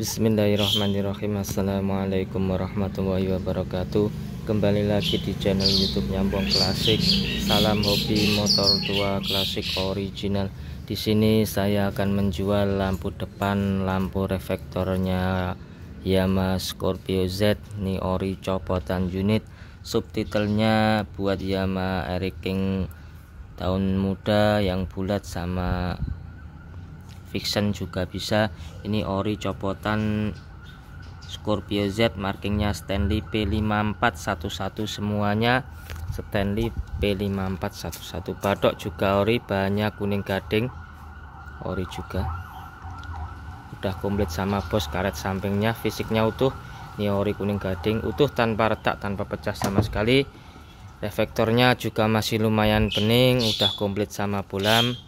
Bismillahirrahmanirrahim Assalamualaikum warahmatullahi wabarakatuh Kembali lagi di channel youtube Nyambung Klasik Salam hobi motor tua klasik original Di sini saya akan menjual lampu depan Lampu reflektornya Yamaha Scorpio Z ori copotan unit subtitlenya buat Yamaha Eric King Tahun muda yang bulat sama fiction juga bisa ini ori copotan Scorpio Z markingnya Stanley P5411 semuanya Stanley P5411 badok juga ori banyak kuning gading ori juga udah komplit sama bos karet sampingnya fisiknya utuh ini ori kuning gading utuh tanpa retak tanpa pecah sama sekali reflektornya juga masih lumayan bening udah komplit sama bulam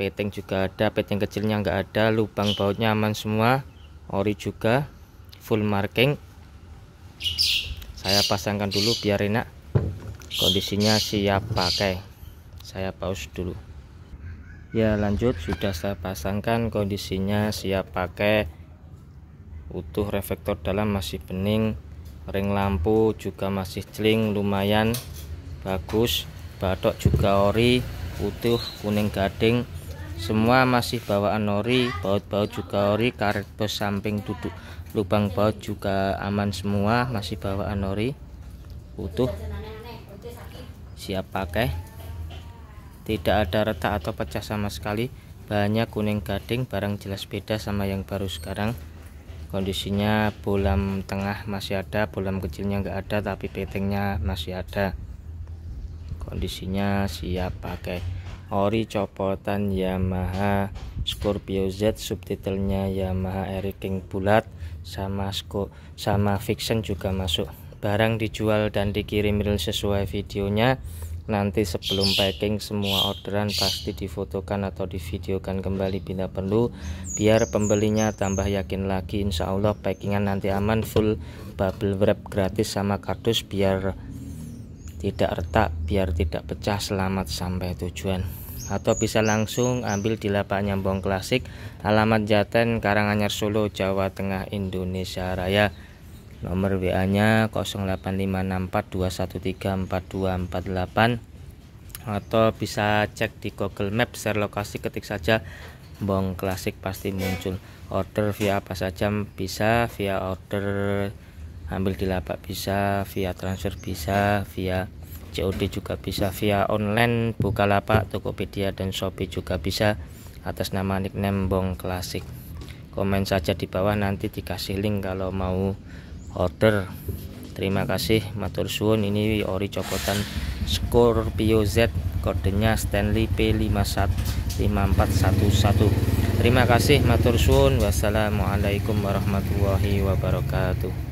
peting juga ada peteng kecilnya enggak ada lubang bautnya aman semua ori juga full marking saya pasangkan dulu biar enak kondisinya siap pakai saya pause dulu ya lanjut sudah saya pasangkan kondisinya siap pakai utuh reflektor dalam masih bening ring lampu juga masih celing lumayan bagus batok juga ori utuh kuning gading semua masih bawaan ori, baut-baut juga ori, karet bos samping duduk lubang baut juga aman semua, masih bawaan ori, Utuh. Siap pakai. Tidak ada retak atau pecah sama sekali. banyak kuning gading, barang jelas beda sama yang baru sekarang. Kondisinya bolam tengah masih ada, bolam kecilnya enggak ada tapi petengnya masih ada. Kondisinya siap pakai ori copotan Yamaha Scorpio Z subtitlenya Yamaha eric King bulat sama sko sama Fiction juga masuk barang dijual dan dikirim sesuai videonya nanti sebelum packing semua orderan pasti difotokan atau divideokan kembali bila perlu biar pembelinya tambah yakin lagi insyaallah packingan nanti aman full bubble wrap gratis sama kardus biar tidak retak biar tidak pecah selamat sampai tujuan atau bisa langsung ambil di lapak nyambong klasik alamat Jaten Karanganyar Solo Jawa Tengah Indonesia Raya nomor WA nya 085642134248 atau bisa cek di Google map share lokasi ketik saja bong klasik pasti muncul order via apa saja bisa via order ambil di lapak bisa via transfer bisa via COD juga bisa via online buka Bukalapak, Tokopedia dan Shopee juga bisa atas nama nickname Bong Klasik. Komen saja di bawah nanti dikasih link kalau mau order. Terima kasih matur suun ini ori copotan Scorpio Z kodenya Stanley P515411. Terima kasih matur suun Wassalamualaikum warahmatullahi wabarakatuh.